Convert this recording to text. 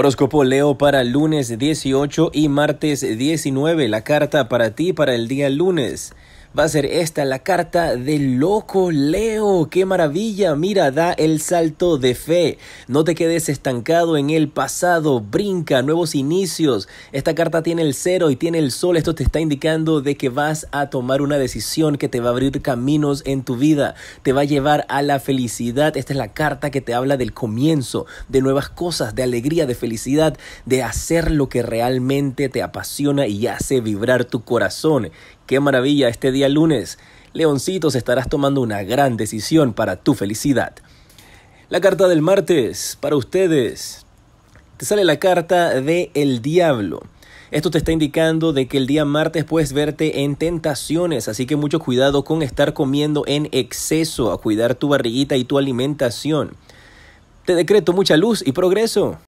Horóscopo Leo para lunes 18 y martes 19. La carta para ti para el día lunes va a ser esta la carta del loco Leo. ¡Qué maravilla! Mira, da el salto de fe. No te quedes estancado en el pasado. Brinca, nuevos inicios. Esta carta tiene el cero y tiene el sol. Esto te está indicando de que vas a tomar una decisión que te va a abrir caminos en tu vida. Te va a llevar a la felicidad. Esta es la carta que te habla del comienzo, de nuevas cosas, de alegría, de felicidad, de hacer lo que realmente te apasiona y hace vibrar tu corazón. Qué maravilla, este día lunes, Leoncitos, estarás tomando una gran decisión para tu felicidad. La carta del martes, para ustedes, te sale la carta de el diablo. Esto te está indicando de que el día martes puedes verte en tentaciones, así que mucho cuidado con estar comiendo en exceso, a cuidar tu barriguita y tu alimentación. Te decreto mucha luz y progreso.